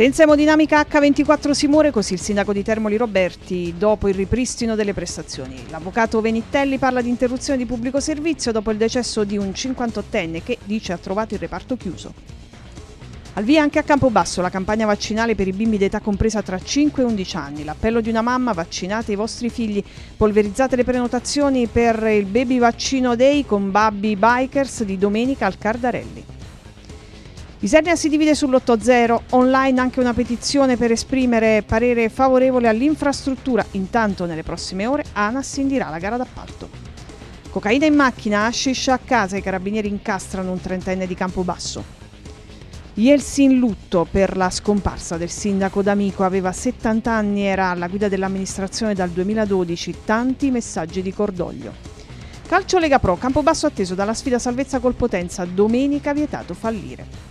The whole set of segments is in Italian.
Senza emodinamica H24 Simore, così il sindaco di Termoli Roberti, dopo il ripristino delle prestazioni. L'avvocato Venitelli parla di interruzione di pubblico servizio dopo il decesso di un 58enne che dice ha trovato il reparto chiuso. Al via anche a Campobasso la campagna vaccinale per i bimbi d'età compresa tra 5 e 11 anni. L'appello di una mamma, vaccinate i vostri figli, polverizzate le prenotazioni per il Baby Vaccino Day con Babby Bikers di domenica al Cardarelli. Isernia si divide sull'8-0, online anche una petizione per esprimere parere favorevole all'infrastruttura. Intanto nelle prossime ore ANAS indirà la gara d'appalto. Cocaina in macchina, hashish a casa, i carabinieri incastrano un trentenne di Campobasso. Yelsi in lutto per la scomparsa del sindaco d'Amico, aveva 70 anni, era alla guida dell'amministrazione dal 2012, tanti messaggi di cordoglio. Calcio Lega Pro, Campobasso atteso dalla sfida salvezza col Potenza, domenica vietato fallire.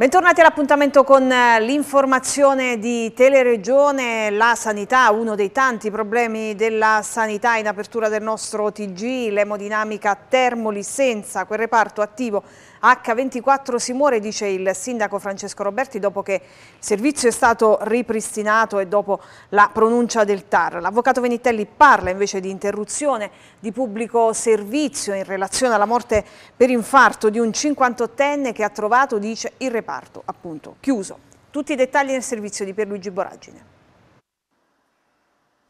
Bentornati all'appuntamento con eh, l'informazione di Teleregione, la sanità, uno dei tanti problemi della sanità in apertura del nostro TG, l'emodinamica Termoli senza quel reparto attivo H24 si muore, dice il sindaco Francesco Roberti, dopo che il servizio è stato ripristinato e dopo la pronuncia del TAR. L'avvocato Venitelli parla invece di interruzione di pubblico servizio in relazione alla morte per infarto di un 58enne che ha trovato, dice, il reparto appunto chiuso. Tutti i dettagli nel servizio di Pierluigi Boragine.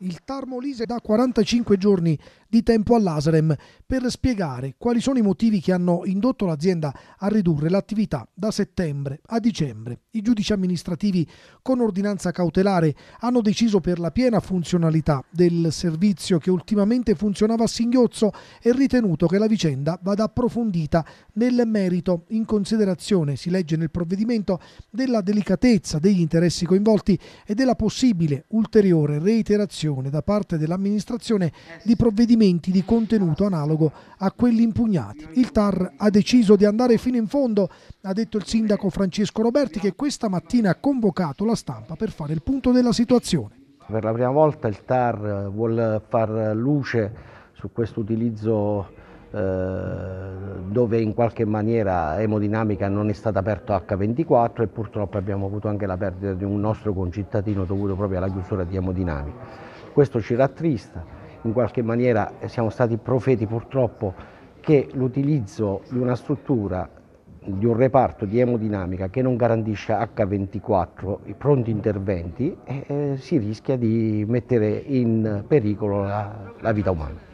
Il Tarmolise da 45 giorni di tempo all'Aserem per spiegare quali sono i motivi che hanno indotto l'azienda a ridurre l'attività da settembre a dicembre. I giudici amministrativi con ordinanza cautelare hanno deciso per la piena funzionalità del servizio che ultimamente funzionava a singhiozzo e ritenuto che la vicenda vada approfondita nel merito in considerazione, si legge nel provvedimento, della delicatezza degli interessi coinvolti e della possibile ulteriore reiterazione da parte dell'amministrazione di eh provvedimenti provvedimenti di contenuto analogo a quelli impugnati. Il TAR ha deciso di andare fino in fondo, ha detto il sindaco Francesco Roberti che questa mattina ha convocato la stampa per fare il punto della situazione. Per la prima volta il TAR vuole far luce su questo utilizzo eh, dove in qualche maniera emodinamica non è stata aperta H24 e purtroppo abbiamo avuto anche la perdita di un nostro concittadino dovuto proprio alla chiusura di emodinamica. Questo ci rattrista, in qualche maniera siamo stati profeti purtroppo che l'utilizzo di una struttura, di un reparto di emodinamica che non garantisce H24 i pronti interventi, eh, eh, si rischia di mettere in pericolo la, la vita umana.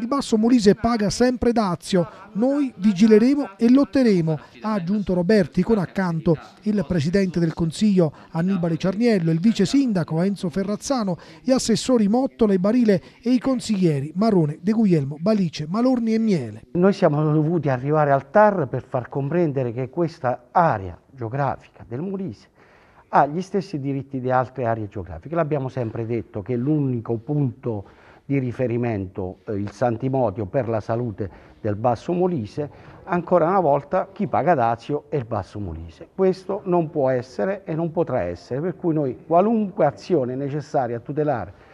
Il Basso Molise paga sempre Dazio, noi vigileremo e lotteremo, ha aggiunto Roberti con accanto il Presidente del Consiglio Annibale Ciarniello, il Vice Sindaco Enzo Ferrazzano, gli assessori Mottola e Barile e i consiglieri Marone, De Guglielmo, Balice, Malorni e Miele. Noi siamo dovuti arrivare al TAR per far comprendere che questa area geografica del Molise ha gli stessi diritti di altre aree geografiche. L'abbiamo sempre detto che l'unico punto di riferimento eh, il Santimotio per la salute del Basso Molise, ancora una volta chi paga dazio è il Basso Molise. Questo non può essere e non potrà essere, per cui noi qualunque azione necessaria a tutelare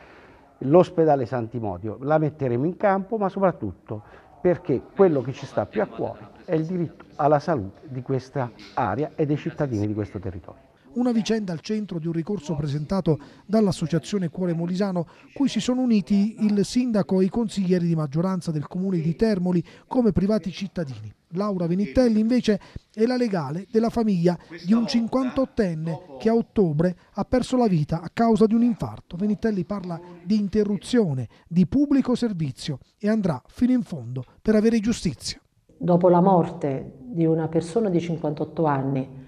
l'ospedale Santimotio la metteremo in campo, ma soprattutto perché quello che ci sta più a cuore è il diritto alla salute di questa area e dei cittadini di questo territorio una vicenda al centro di un ricorso presentato dall'Associazione Cuore Molisano, cui si sono uniti il sindaco e i consiglieri di maggioranza del comune di Termoli come privati cittadini. Laura Venitelli invece è la legale della famiglia di un 58enne che a ottobre ha perso la vita a causa di un infarto. Venitelli parla di interruzione, di pubblico servizio e andrà fino in fondo per avere giustizia. Dopo la morte di una persona di 58 anni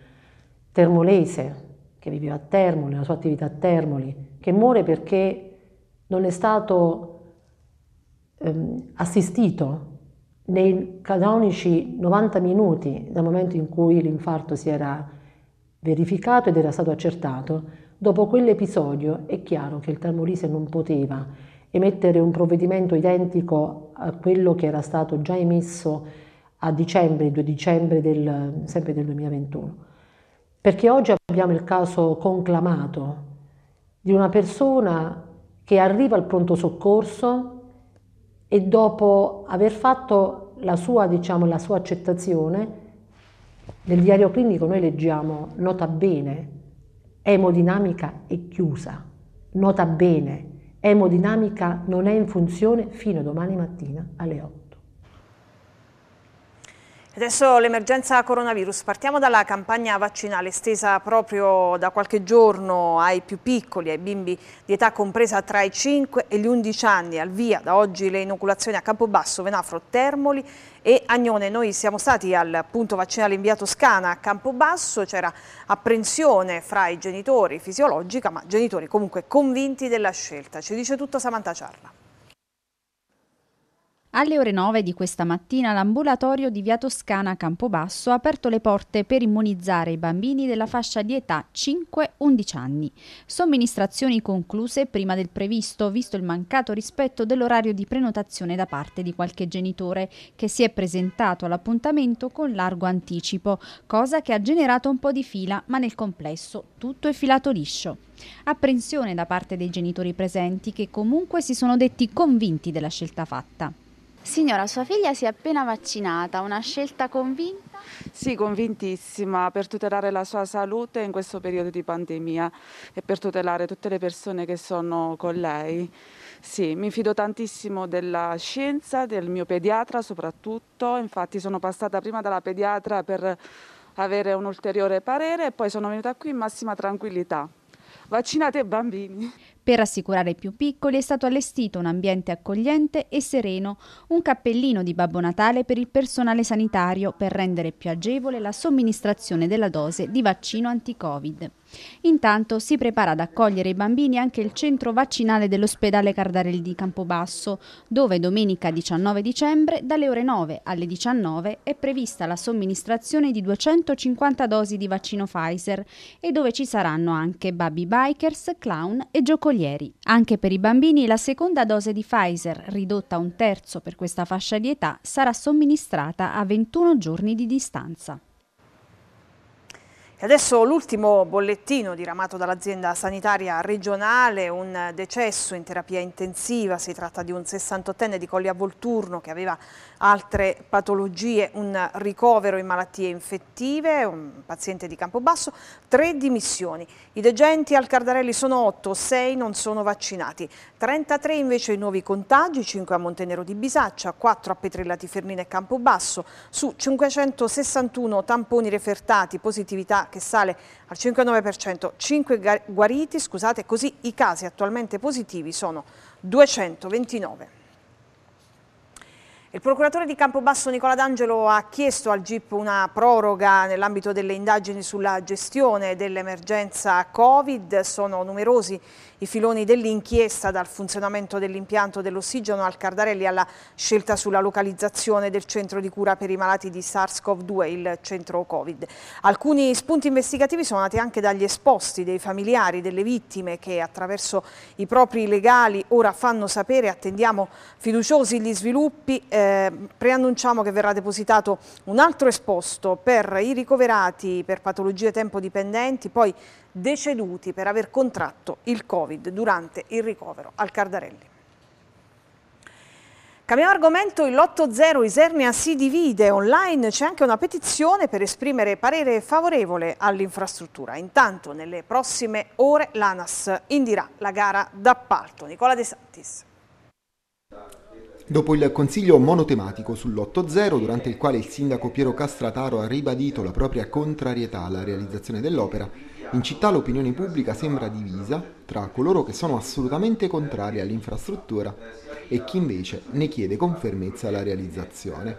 termolese che viveva a Termoli, la sua attività a Termoli, che muore perché non è stato ehm, assistito nei canonici 90 minuti dal momento in cui l'infarto si era verificato ed era stato accertato, dopo quell'episodio è chiaro che il Termolise non poteva emettere un provvedimento identico a quello che era stato già emesso a dicembre, 2 dicembre del, sempre del 2021. Perché oggi abbiamo il caso conclamato di una persona che arriva al pronto soccorso e dopo aver fatto la sua, diciamo, la sua accettazione, nel diario clinico noi leggiamo nota bene, emodinamica è chiusa, nota bene, emodinamica non è in funzione fino a domani mattina alle 8. Adesso l'emergenza coronavirus. Partiamo dalla campagna vaccinale estesa proprio da qualche giorno ai più piccoli, ai bimbi di età compresa tra i 5 e gli 11 anni. Al via da oggi le inoculazioni a Campobasso, Venafro, Termoli e Agnone. Noi siamo stati al punto vaccinale in via Toscana a Campobasso, c'era apprensione fra i genitori, fisiologica, ma genitori comunque convinti della scelta. Ci dice tutto Samantha Ciarla. Alle ore 9 di questa mattina l'ambulatorio di Via Toscana Campobasso ha aperto le porte per immunizzare i bambini della fascia di età 5-11 anni. Somministrazioni concluse prima del previsto, visto il mancato rispetto dell'orario di prenotazione da parte di qualche genitore che si è presentato all'appuntamento con largo anticipo, cosa che ha generato un po' di fila, ma nel complesso tutto è filato liscio. Apprensione da parte dei genitori presenti che comunque si sono detti convinti della scelta fatta. Signora, sua figlia si è appena vaccinata, una scelta convinta? Sì, convintissima, per tutelare la sua salute in questo periodo di pandemia e per tutelare tutte le persone che sono con lei. Sì, mi fido tantissimo della scienza, del mio pediatra soprattutto, infatti sono passata prima dalla pediatra per avere un ulteriore parere e poi sono venuta qui in massima tranquillità. Vaccinate i bambini. Per rassicurare i più piccoli è stato allestito un ambiente accogliente e sereno, un cappellino di Babbo Natale per il personale sanitario per rendere più agevole la somministrazione della dose di vaccino anti-Covid. Intanto si prepara ad accogliere i bambini anche il centro vaccinale dell'ospedale Cardarelli di Campobasso, dove domenica 19 dicembre dalle ore 9 alle 19 è prevista la somministrazione di 250 dosi di vaccino Pfizer e dove ci saranno anche baby bikers, clown e giocolieri ieri. Anche per i bambini la seconda dose di Pfizer, ridotta a un terzo per questa fascia di età, sarà somministrata a 21 giorni di distanza. E adesso l'ultimo bollettino diramato dall'azienda sanitaria regionale, un decesso in terapia intensiva, si tratta di un 68enne di Colli a Volturno che aveva altre patologie, un ricovero in malattie infettive, un paziente di Campobasso, tre dimissioni. I degenti al Cardarelli sono 8, 6 non sono vaccinati, 33 invece i nuovi contagi, 5 a Montenero di Bisaccia, 4 a Petrella Fermina e Campobasso, su 561 tamponi refertati, positività che sale al 5,9%, 5 guariti, scusate, così i casi attualmente positivi sono 229. Il procuratore di Campobasso Nicola D'Angelo ha chiesto al GIP una proroga nell'ambito delle indagini sulla gestione dell'emergenza Covid. Sono numerosi i filoni dell'inchiesta dal funzionamento dell'impianto dell'ossigeno al Cardarelli alla scelta sulla localizzazione del centro di cura per i malati di SARS-CoV-2, il centro Covid. Alcuni spunti investigativi sono nati anche dagli esposti dei familiari delle vittime che attraverso i propri legali ora fanno sapere, attendiamo fiduciosi gli sviluppi eh, eh, preannunciamo che verrà depositato un altro esposto per i ricoverati per patologie tempo-dipendenti, poi deceduti per aver contratto il Covid durante il ricovero al Cardarelli. Cambiamo argomento, il lotto 0 Isernia si divide, online c'è anche una petizione per esprimere parere favorevole all'infrastruttura. Intanto nelle prossime ore l'ANAS indirà la gara d'appalto. Nicola De Santis. Dopo il consiglio monotematico sull'8-0, durante il quale il sindaco Piero Castrataro ha ribadito la propria contrarietà alla realizzazione dell'opera, in città l'opinione pubblica sembra divisa tra coloro che sono assolutamente contrari all'infrastruttura e chi invece ne chiede con fermezza la realizzazione.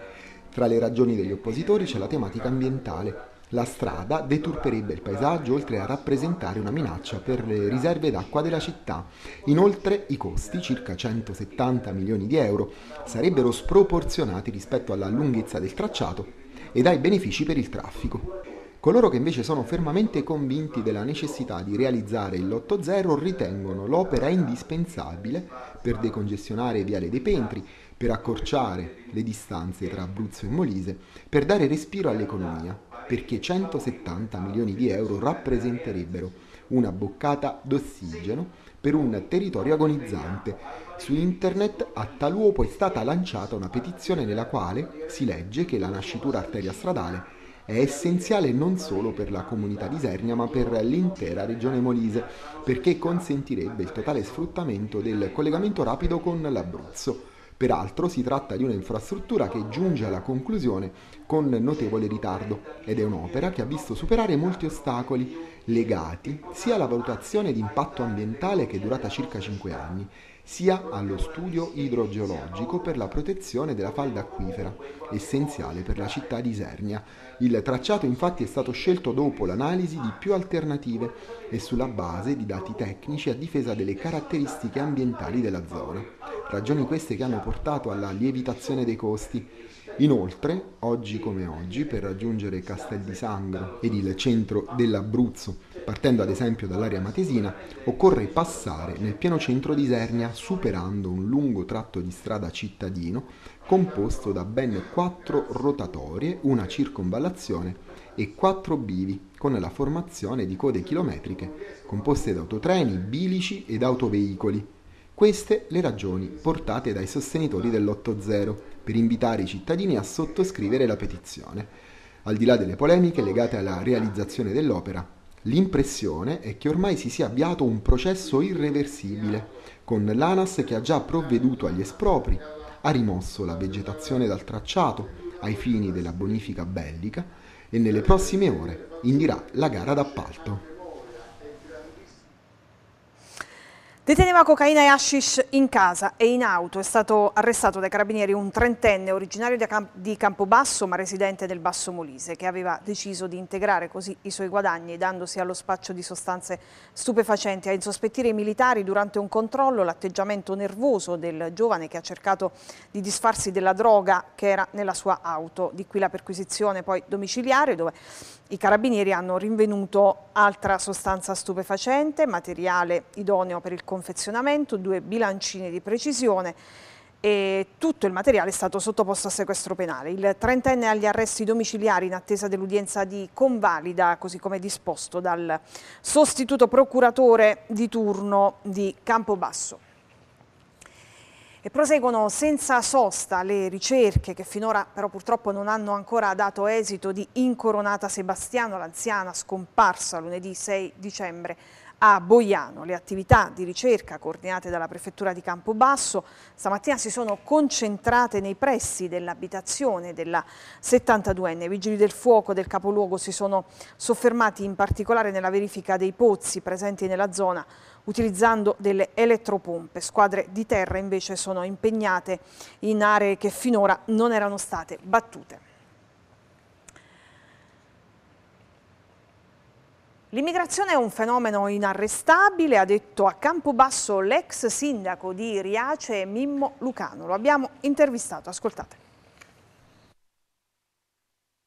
Tra le ragioni degli oppositori c'è la tematica ambientale, la strada deturperebbe il paesaggio oltre a rappresentare una minaccia per le riserve d'acqua della città. Inoltre i costi, circa 170 milioni di euro, sarebbero sproporzionati rispetto alla lunghezza del tracciato ed ai benefici per il traffico. Coloro che invece sono fermamente convinti della necessità di realizzare il lotto zero ritengono l'opera indispensabile per decongestionare Viale dei Pentri, per accorciare le distanze tra Abruzzo e Molise, per dare respiro all'economia, perché 170 milioni di euro rappresenterebbero una boccata d'ossigeno per un territorio agonizzante. Su internet a tal uopo è stata lanciata una petizione nella quale si legge che la nascitura arteria stradale è essenziale non solo per la comunità di Sernia ma per l'intera regione molise perché consentirebbe il totale sfruttamento del collegamento rapido con l'Abruzzo. Peraltro si tratta di un'infrastruttura che giunge alla conclusione con notevole ritardo ed è un'opera che ha visto superare molti ostacoli legati sia alla valutazione di impatto ambientale che è durata circa 5 anni, sia allo studio idrogeologico per la protezione della falda acquifera, essenziale per la città di Isernia, il tracciato infatti è stato scelto dopo l'analisi di più alternative e sulla base di dati tecnici a difesa delle caratteristiche ambientali della zona. Ragioni queste che hanno portato alla lievitazione dei costi. Inoltre, oggi come oggi, per raggiungere Castel di Sangro ed il centro dell'Abruzzo, partendo ad esempio dall'area matesina, occorre passare nel piano centro di Isernia superando un lungo tratto di strada cittadino composto da ben quattro rotatorie, una circonvallazione e quattro bivi, con la formazione di code chilometriche composte da autotreni, bilici ed autoveicoli. Queste le ragioni portate dai sostenitori dell'8.0 per invitare i cittadini a sottoscrivere la petizione. Al di là delle polemiche legate alla realizzazione dell'opera, L'impressione è che ormai si sia avviato un processo irreversibile, con l'ANAS che ha già provveduto agli espropri, ha rimosso la vegetazione dal tracciato ai fini della bonifica bellica e nelle prossime ore indirà la gara d'appalto. Deteneva cocaina e hashish in casa e in auto. È stato arrestato dai carabinieri un trentenne originario di Campobasso ma residente del Basso Molise che aveva deciso di integrare così i suoi guadagni dandosi allo spaccio di sostanze stupefacenti. A insospettire i militari durante un controllo l'atteggiamento nervoso del giovane che ha cercato di disfarsi della droga che era nella sua auto. Di qui la perquisizione poi domiciliare dove i carabinieri hanno rinvenuto altra sostanza stupefacente, materiale idoneo per il confezionamento, due bilancine di precisione e tutto il materiale è stato sottoposto a sequestro penale. Il trentenne è agli arresti domiciliari in attesa dell'udienza di convalida, così come disposto dal sostituto procuratore di turno di Campobasso. E proseguono senza sosta le ricerche che finora però purtroppo non hanno ancora dato esito di Incoronata Sebastiano, l'anziana scomparsa lunedì 6 dicembre a Boiano. Le attività di ricerca coordinate dalla prefettura di Campobasso stamattina si sono concentrate nei pressi dell'abitazione della 72enne. I vigili del fuoco del capoluogo si sono soffermati in particolare nella verifica dei pozzi presenti nella zona utilizzando delle elettropompe. Squadre di terra invece sono impegnate in aree che finora non erano state battute. L'immigrazione è un fenomeno inarrestabile, ha detto a Campobasso l'ex sindaco di Riace Mimmo Lucano. Lo abbiamo intervistato, ascoltate.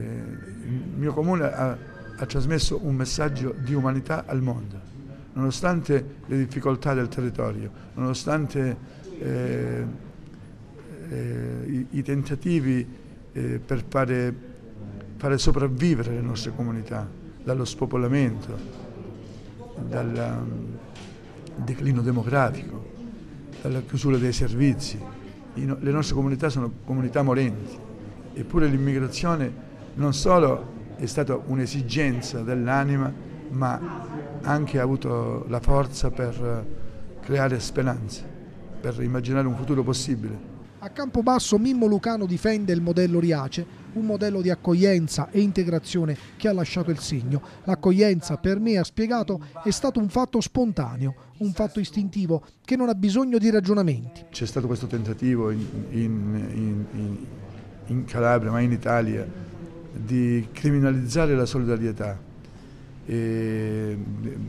Eh, il mio comune ha, ha trasmesso un messaggio di umanità al mondo nonostante le difficoltà del territorio, nonostante eh, eh, i, i, tentativi eh, per fare, fare, sopravvivere le nostre comunità dallo spopolamento, dal ehm, declino demografico, dalla chiusura dei servizi. I, le nostre comunità sono comunità morenti, eppure l'immigrazione non solo è stata un'esigenza dell'anima, ma anche ha avuto la forza per eh, creare speranze, per immaginare un futuro possibile. A Campobasso Mimmo Lucano difende il modello Riace, un modello di accoglienza e integrazione che ha lasciato il segno. L'accoglienza, per me, ha spiegato, è stato un fatto spontaneo, un fatto istintivo che non ha bisogno di ragionamenti. C'è stato questo tentativo in, in, in, in Calabria, ma in Italia, di criminalizzare la solidarietà eh,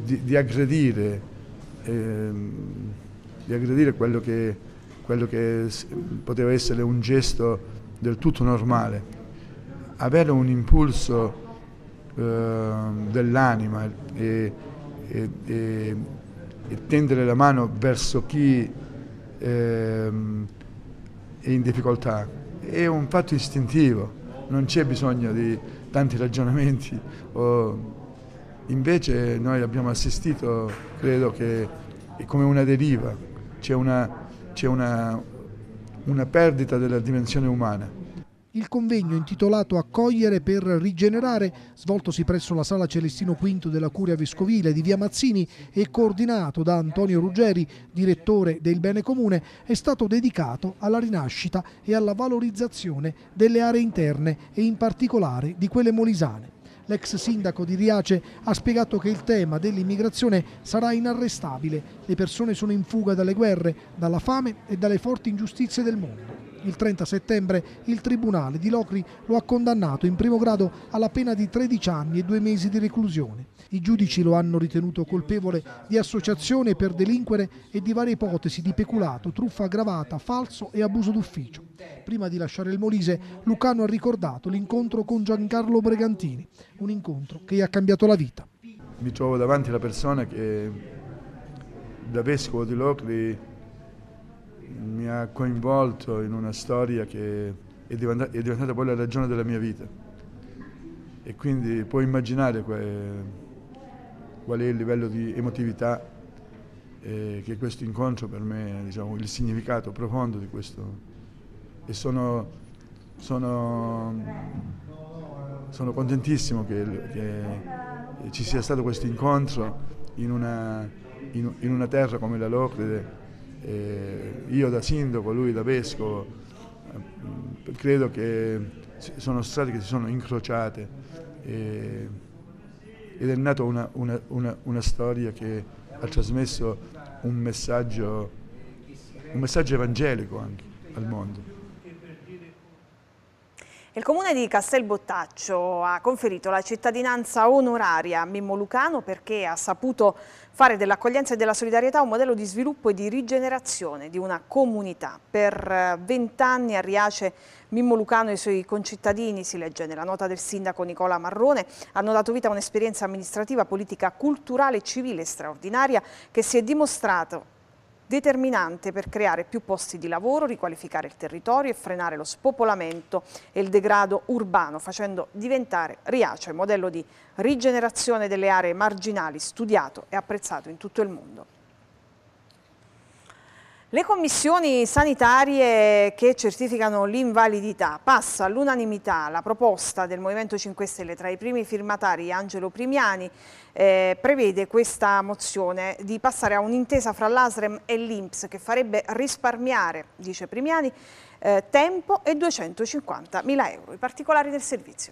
di, di, aggredire, eh, di aggredire quello, che, quello che poteva essere un gesto del tutto normale. Avere un impulso eh, dell'anima e, e, e, e, tendere la mano verso chi eh, è in difficoltà è un fatto istintivo, non c'è bisogno di tanti ragionamenti. O, Invece noi abbiamo assistito, credo che è come una deriva, c'è una, una, una perdita della dimensione umana. Il convegno intitolato Accogliere per rigenerare, svoltosi presso la sala Celestino V della Curia Vescovile di Via Mazzini e coordinato da Antonio Ruggeri, direttore del Bene Comune, è stato dedicato alla rinascita e alla valorizzazione delle aree interne e in particolare di quelle molisane. L'ex sindaco di Riace ha spiegato che il tema dell'immigrazione sarà inarrestabile. Le persone sono in fuga dalle guerre, dalla fame e dalle forti ingiustizie del mondo. Il 30 settembre il Tribunale di Locri lo ha condannato in primo grado alla pena di 13 anni e due mesi di reclusione. I giudici lo hanno ritenuto colpevole di associazione per delinquere e di varie ipotesi di peculato, truffa aggravata, falso e abuso d'ufficio. Prima di lasciare il Molise, Lucano ha ricordato l'incontro con Giancarlo Bregantini, un incontro che gli ha cambiato la vita. Mi trovo davanti alla persona che da vescovo di Locri mi ha coinvolto in una storia che è diventata, è diventata poi la ragione della mia vita. E quindi puoi immaginare qual è il livello di emotività eh, che questo incontro per me, diciamo, il significato profondo di questo. E sono, sono, sono contentissimo che, che, ci sia stato questo incontro in una, in, in una terra come la Locrede eh, io da sindaco, lui da vescovo, eh, credo che sono strade che si sono incrociate eh, ed è nata una, una, una, una, storia che ha trasmesso un messaggio, un messaggio evangelico anche al mondo. Il comune di Castelbottaccio ha conferito la cittadinanza onoraria a Mimmo Lucano perché ha saputo fare dell'accoglienza e della solidarietà un modello di sviluppo e di rigenerazione di una comunità. Per eh, vent'anni a Riace Mimmo Lucano e i suoi concittadini, si legge nella nota del sindaco Nicola Marrone, hanno dato vita a un'esperienza amministrativa, politica, culturale e civile straordinaria che si è dimostrato determinante per creare più posti di lavoro, riqualificare il territorio e frenare lo spopolamento e il degrado urbano, facendo diventare Riace il modello di rigenerazione delle aree marginali studiato e apprezzato in tutto il mondo. Le commissioni sanitarie che certificano l'invalidità passa all'unanimità la proposta del Movimento 5 Stelle tra i primi firmatari Angelo Primiani eh, prevede questa mozione di passare a un'intesa fra l'ASREM e l'Inps che farebbe risparmiare, dice Primiani, eh, tempo e 250 mila euro. I particolari del servizio.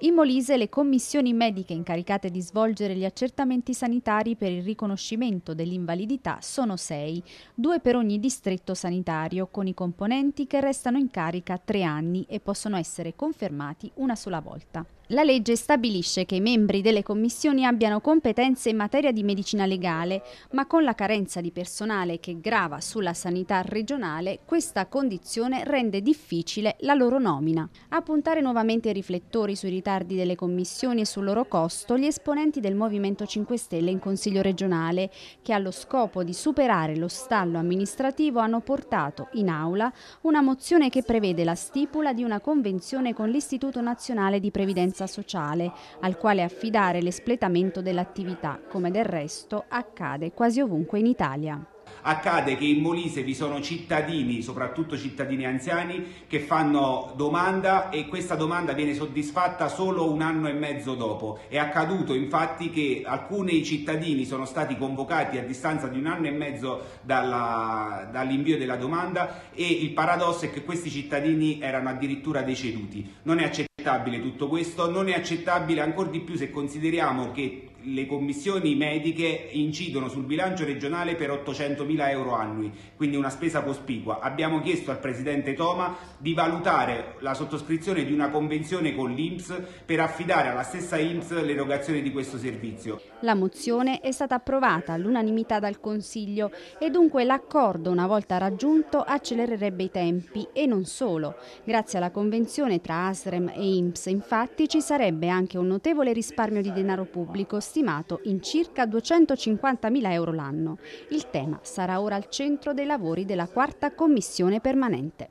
In Molise le commissioni mediche incaricate di svolgere gli accertamenti sanitari per il riconoscimento dell'invalidità sono sei, due per ogni distretto sanitario, con i componenti che restano in carica tre anni e possono essere confermati una sola volta. La legge stabilisce che i membri delle commissioni abbiano competenze in materia di medicina legale, ma con la carenza di personale che grava sulla sanità regionale, questa condizione rende difficile la loro nomina. A puntare nuovamente i riflettori sui ritardi delle commissioni e sul loro costo, gli esponenti del Movimento 5 Stelle in Consiglio regionale, che allo scopo di superare lo stallo amministrativo hanno portato in aula una mozione che prevede la stipula di una convenzione con l'Istituto Nazionale di Previdenza assistenza sociale, al quale affidare l'espletamento dell'attività, come del resto accade quasi ovunque in Italia accade che in Molise vi sono cittadini, soprattutto cittadini anziani, che fanno domanda e questa domanda viene soddisfatta solo un anno e mezzo dopo. È accaduto infatti che alcuni cittadini sono stati convocati a distanza di un anno e mezzo dall'invio dall della domanda e il paradosso è che questi cittadini erano addirittura deceduti. Non è accettabile accettabile tutto questo, non è accettabile ancora di più se consideriamo che le commissioni mediche incidono sul bilancio regionale per 800.000 euro annui, quindi una spesa cospicua. Abbiamo chiesto al Presidente Toma di valutare la sottoscrizione di una convenzione con l'Inps per affidare alla stessa Inps l'erogazione di questo servizio. La mozione è stata approvata all'unanimità dal Consiglio e dunque l'accordo una volta raggiunto accelererebbe i tempi e non solo. Grazie alla convenzione tra ASREM e INPS infatti ci sarebbe anche un notevole risparmio di denaro pubblico stimato in circa 250.000 euro l'anno. Il tema sarà ora al centro dei lavori della quarta commissione permanente.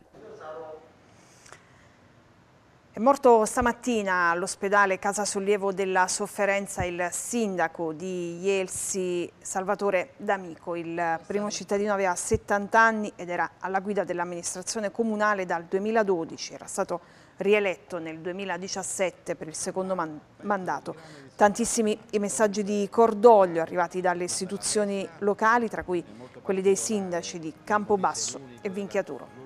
È morto stamattina all'ospedale Casa Sollievo della Sofferenza il sindaco di Ielsi, Salvatore D'Amico. Il primo cittadino aveva 70 anni ed era alla guida dell'amministrazione comunale dal 2012. Era stato rieletto nel 2017 per il secondo man mandato. Tantissimi i messaggi di cordoglio arrivati dalle istituzioni locali, tra cui quelli dei sindaci di Campobasso e Vinchiaturo.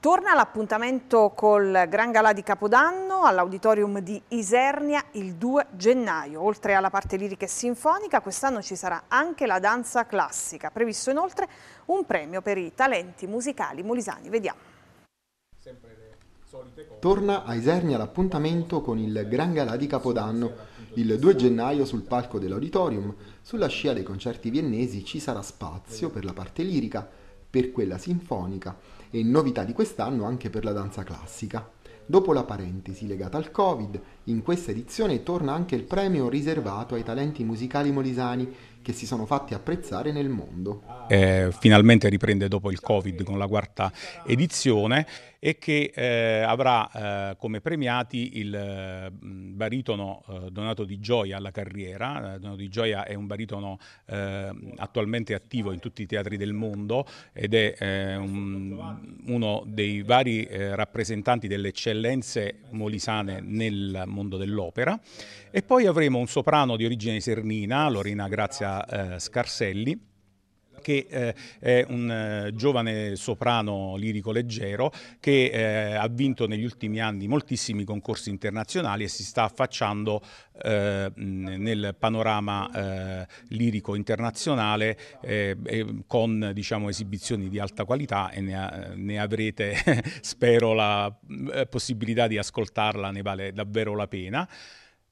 Torna l'appuntamento col Gran Galà di Capodanno all'Auditorium di Isernia il 2 gennaio. Oltre alla parte lirica e sinfonica, quest'anno ci sarà anche la danza classica. Previsto inoltre un premio per i talenti musicali molisani. Vediamo. Torna a Isernia l'appuntamento con il Gran Galà di Capodanno. Il 2 gennaio sul palco dell'auditorium, sulla scia dei concerti viennesi, ci sarà spazio per la parte lirica, per quella sinfonica e novità di quest'anno anche per la danza classica. Dopo la parentesi legata al Covid, in questa edizione torna anche il premio riservato ai talenti musicali molisani che si sono fatti apprezzare nel mondo. Eh, finalmente riprende dopo il Covid con la quarta edizione e che eh, avrà eh, come premiati il mm, baritono eh, Donato Di Gioia alla carriera. Eh, donato Di Gioia è un baritono eh, attualmente attivo in tutti i teatri del mondo ed è un, uno dei vari rappresentanti delle eccellenze molisane nel mondo dell'opera. E poi avremo un soprano di origine sernina, Lorena Grazia Scarselli che eh, è un eh, giovane soprano lirico leggero che eh, ha vinto negli ultimi anni moltissimi concorsi internazionali e si sta affacciando eh, nel panorama eh, lirico internazionale eh, con diciamo, esibizioni di alta qualità e ne, ne avrete spero la possibilità di ascoltarla, ne vale davvero la pena.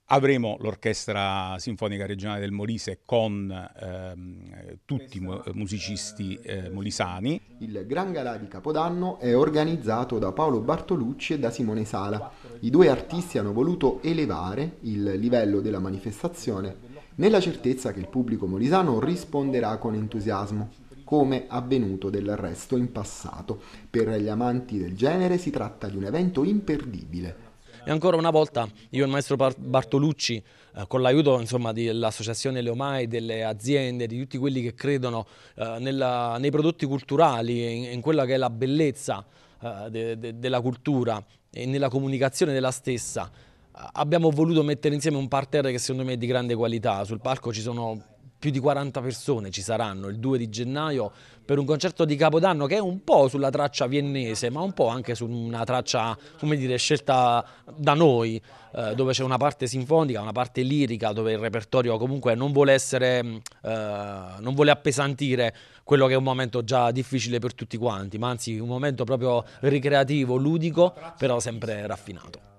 Avremo l'Orchestra Sinfonica Regionale del Molise con ehm, tutti i musicisti eh, eh, molisani. Il Gran Galà di Capodanno è organizzato da Paolo Bartolucci e da Simone Sala. I due artisti hanno voluto elevare il livello della manifestazione nella certezza che il pubblico molisano risponderà con entusiasmo, come avvenuto del resto in passato. Per gli amanti del genere si tratta di un evento imperdibile e ancora una volta io e il maestro Bartolucci, eh, con l'aiuto dell'associazione Leomai, delle aziende, di tutti quelli che credono eh, nella, nei prodotti culturali, in, in, quella che è la bellezza eh, de, de, della cultura e nella comunicazione della stessa, eh, abbiamo voluto mettere insieme un parterre che secondo me è di grande qualità. Sul palco ci sono più di 40 persone ci saranno il 2 di gennaio per un concerto di Capodanno che è un po' sulla traccia viennese, ma un po' anche su una traccia, come dire, scelta da noi, eh, dove c'è una parte sinfonica, una parte lirica, dove il repertorio comunque non vuole essere, mm, eh, non vuole appesantire quello che è un momento già difficile per tutti quanti, ma anzi un momento proprio ricreativo, ludico, però sempre raffinato.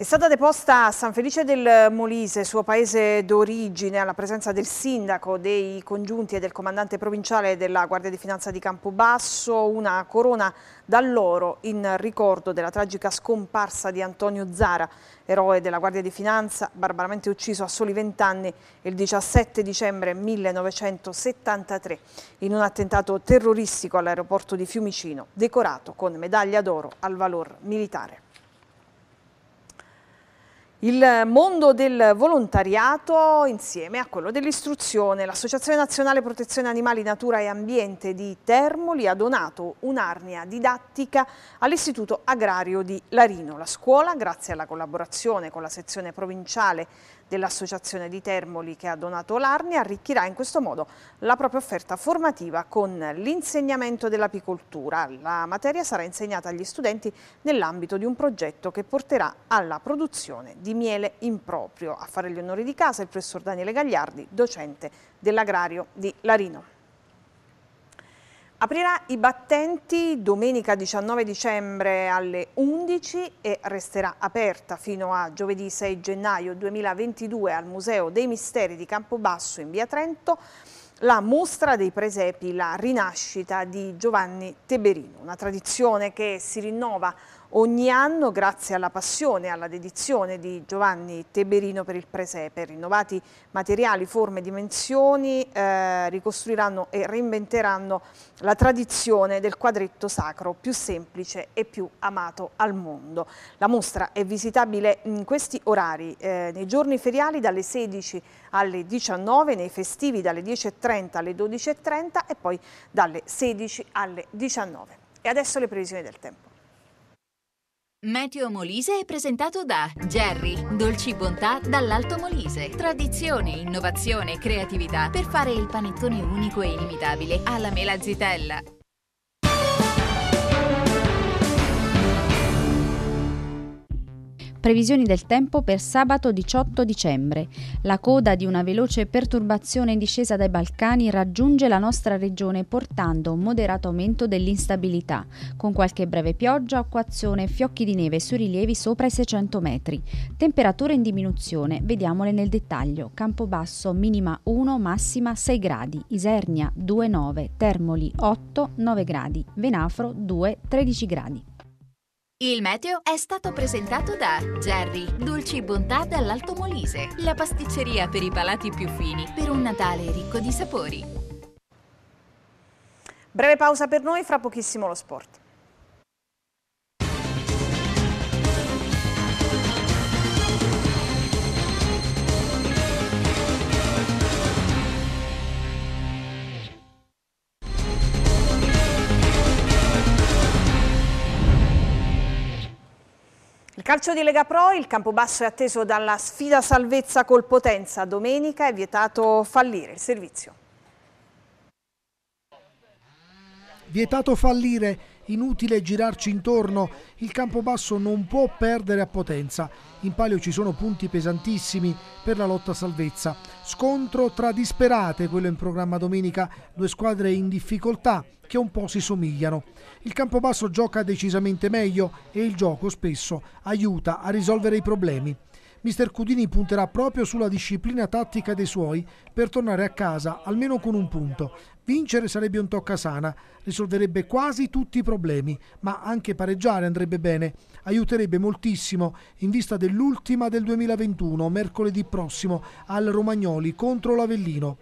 È stata deposta a San Felice del Molise, suo paese d'origine, alla presenza del sindaco, dei congiunti e del comandante provinciale della Guardia di Finanza di Campobasso, una corona dall'oro in ricordo della tragica scomparsa di Antonio Zara, eroe della Guardia di Finanza, barbaramente ucciso a soli vent'anni il 17 dicembre 1973 in un attentato terroristico all'aeroporto di Fiumicino, decorato con medaglia d'oro al valor militare. Il mondo del volontariato insieme a quello dell'istruzione. L'Associazione Nazionale Protezione Animali, Natura e Ambiente di Termoli ha donato un'arnia didattica all'Istituto Agrario di Larino. La scuola, grazie alla collaborazione con la sezione provinciale dell'Associazione di Termoli che ha donato l'Arni arricchirà in questo modo la propria offerta formativa con l'insegnamento dell'apicoltura. La materia sarà insegnata agli studenti nell'ambito di un progetto che porterà alla produzione di miele in proprio. A fare gli onori di casa il professor Daniele Gagliardi, docente dell'agrario di Larino. Aprirà i battenti domenica 19 dicembre alle 11 e resterà aperta fino a giovedì 6 gennaio 2022 al Museo dei Misteri di Campobasso in via Trento la mostra dei presepi La rinascita di Giovanni Teberino, una tradizione che si rinnova Ogni anno, grazie alla passione e alla dedizione di Giovanni Teberino per il presepe, rinnovati materiali, forme, dimensioni, eh, ricostruiranno e reinventeranno la tradizione del quadretto sacro più semplice e più amato al mondo. La mostra è visitabile in questi orari, eh, nei giorni feriali dalle 16 alle 19, nei festivi dalle 10.30 alle 12.30 e poi dalle 16 alle 19. E adesso le previsioni del tempo. Meteo Molise è presentato da Jerry, dolci bontà dall'Alto Molise. Tradizione, innovazione creatività per fare il panettone unico e inimitabile alla mela zitella. Previsioni del tempo per sabato 18 dicembre. La coda di una veloce perturbazione in discesa dai Balcani raggiunge la nostra regione portando un moderato aumento dell'instabilità, con qualche breve pioggia, acquazione e fiocchi di neve sui rilievi sopra i 600 metri. Temperature in diminuzione, vediamole nel dettaglio. Campobasso minima 1, massima 6 gradi, Isernia 2,9, Termoli 8, 9 gradi, Venafro 2, 13 gradi. Il meteo è stato presentato da Jerry, dolci bontà dall'Alto Molise, la pasticceria per i palati più fini, per un Natale ricco di sapori. Breve pausa per noi, fra pochissimo lo sport. Calcio di Lega Pro, il Campobasso è atteso dalla sfida salvezza col Potenza. Domenica è vietato fallire il servizio. Vietato fallire, inutile girarci intorno, il Campobasso non può perdere a potenza. In palio ci sono punti pesantissimi per la lotta a salvezza. Scontro tra disperate, quello in programma domenica, due squadre in difficoltà che un po' si somigliano. Il Campobasso gioca decisamente meglio e il gioco spesso aiuta a risolvere i problemi mister Cudini punterà proprio sulla disciplina tattica dei suoi per tornare a casa almeno con un punto. Vincere sarebbe un toccasana, risolverebbe quasi tutti i problemi, ma anche pareggiare andrebbe bene, aiuterebbe moltissimo in vista dell'ultima del 2021, mercoledì prossimo, al Romagnoli contro l'Avellino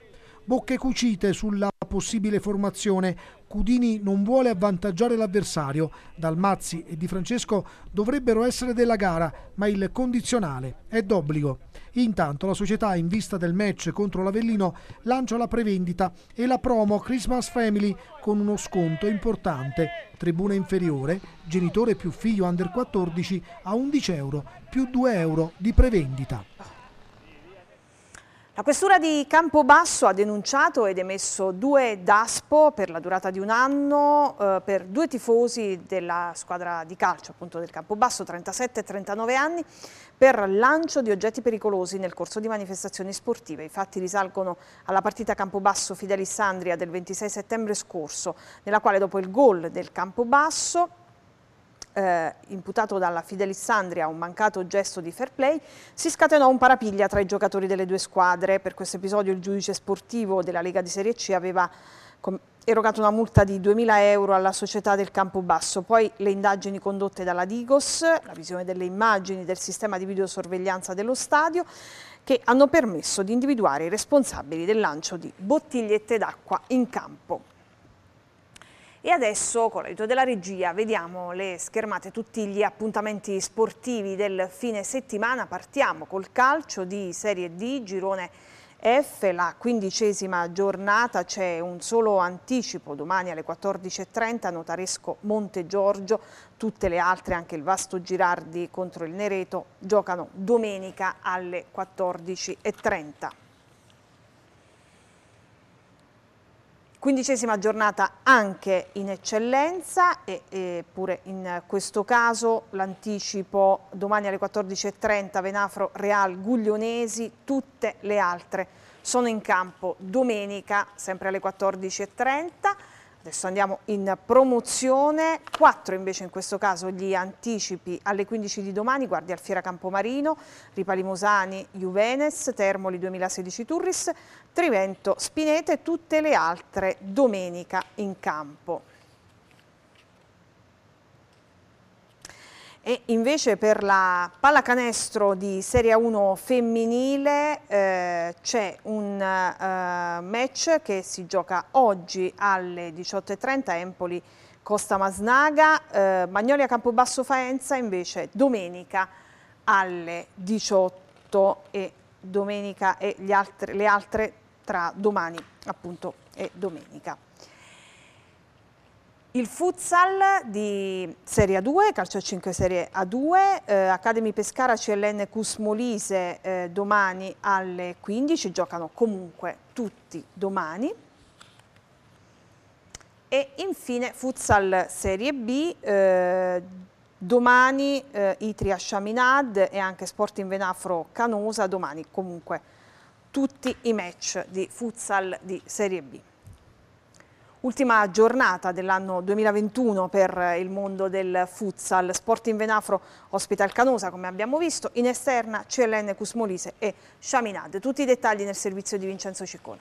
bocche cucite sulla possibile formazione, Cudini non vuole avvantaggiare l'avversario. Dalmazzi e Di Francesco dovrebbero essere della gara, ma il condizionale è d'obbligo. Intanto la società, in vista del match contro l'Avellino, lancia la prevendita e la promo Christmas Family con uno sconto importante. Tribuna inferiore, genitore più figlio under 14 a 11 euro, più 2 euro di prevendita. La questura di Campobasso ha denunciato ed emesso due DASPO per la durata di un anno eh, per due tifosi della squadra di calcio appunto del Campobasso, 37 e 39 anni, per lancio di oggetti pericolosi nel corso di manifestazioni sportive. I fatti risalgono alla partita Campobasso-Fidelissandria del 26 settembre scorso, nella quale dopo il gol del Campobasso eh, imputato dalla Fidelissandria a un mancato gesto di fair play, si scatenò un parapiglia tra i giocatori delle due squadre. Per questo episodio il giudice sportivo della Lega di Serie C aveva erogato una multa di 2.000 euro alla società del Campobasso. Poi le indagini condotte dalla Digos, la visione delle immagini del sistema di videosorveglianza dello stadio, che hanno permesso di individuare i responsabili del lancio di bottigliette d'acqua in campo. E adesso con l'aiuto della regia vediamo le schermate, tutti gli appuntamenti sportivi del fine settimana. Partiamo col calcio di Serie D, girone F, la quindicesima giornata, c'è un solo anticipo, domani alle 14.30 Notaresco Monte Giorgio, tutte le altre, anche il Vasto Girardi contro il Nereto, giocano domenica alle 14.30. Quindicesima giornata anche in eccellenza e, e pure in questo caso l'anticipo domani alle 14.30 Venafro Real Guglionesi, tutte le altre sono in campo domenica sempre alle 14.30. Adesso andiamo in promozione, quattro invece in questo caso gli anticipi alle 15 di domani, Guardia Alfiera Campomarino, Ripalimosani, Juvenes, Termoli 2016 Turris, Trivento, Spinete e tutte le altre domenica in campo. E invece per la pallacanestro di Serie 1 femminile eh, c'è un eh, match che si gioca oggi alle 18.30 Empoli Costa Masnaga, eh, Magnolia Campobasso Faenza invece domenica alle 18 e domenica e altre, le altre tra domani appunto, e domenica. Il futsal di Serie A2, calcio 5 Serie A2, eh, Academy Pescara CLN Cusmolise eh, domani alle 15, giocano comunque tutti domani. E infine futsal Serie B, eh, domani eh, Itria Sciaminad e anche Sporting Venafro Canosa, domani comunque tutti i match di futsal di Serie B. Ultima giornata dell'anno 2021 per il mondo del futsal. Sporting Venafro ospita il Canosa, come abbiamo visto, in esterna CLN Cusmolise e Chaminade. Tutti i dettagli nel servizio di Vincenzo Ciccone.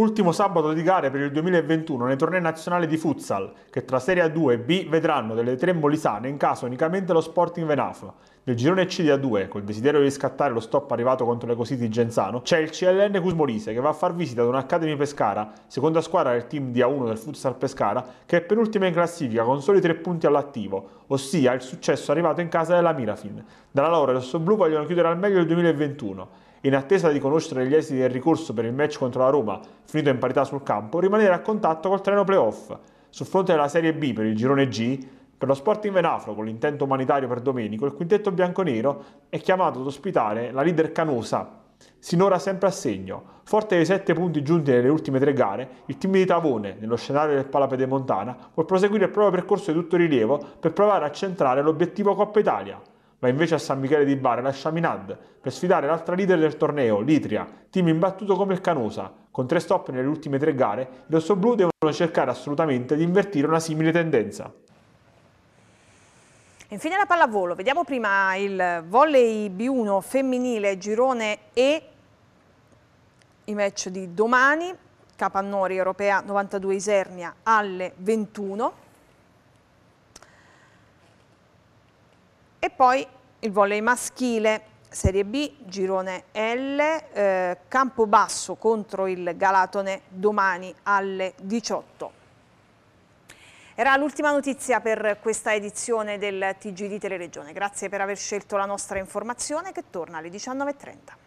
Ultimo sabato di gare per il 2021 nei tornei nazionali di futsal, che tra Serie A2 e B vedranno delle tre molisane in casa unicamente lo Sporting Venafro. Nel girone C di a 2, col desiderio di riscattare lo stop arrivato contro le cosiddette di Genzano, c'è il CLN Cusmolise che va a far visita ad un'Academy Pescara, seconda squadra del team di A1 del futsal Pescara, che è penultima in classifica con soli tre punti all'attivo, ossia il successo arrivato in casa della Mirafin. Dalla loro i blu vogliono chiudere al meglio il 2021. In attesa di conoscere gli esiti del ricorso per il match contro la Roma, finito in parità sul campo, rimanere a contatto col treno playoff. Sul fronte della Serie B per il girone G, per lo Sporting Venafro, con l'intento umanitario per Domenico, il quintetto bianconero è chiamato ad ospitare la leader Canosa, sinora sempre a segno. Forte dei 7 punti giunti nelle ultime tre gare, il team di Tavone, nello scenario del Pala Pedemontana, vuol proseguire il proprio percorso di tutto rilievo per provare a centrare l'obiettivo Coppa Italia. Va invece a San Michele di Bari la Chaminad per sfidare l'altra leader del torneo, l'Itria, team imbattuto come il Canosa. Con tre stop nelle ultime tre gare, i rossoblù devono cercare assolutamente di invertire una simile tendenza. Infine la pallavolo, vediamo prima il volley B1 femminile girone E, i match di domani, Capannori Europea 92 Isernia alle 21 e poi il volley maschile Serie B, girone L, eh, Campobasso contro il Galatone domani alle 18. Era l'ultima notizia per questa edizione del TG di Teleregione. Grazie per aver scelto la nostra informazione che torna alle 19.30.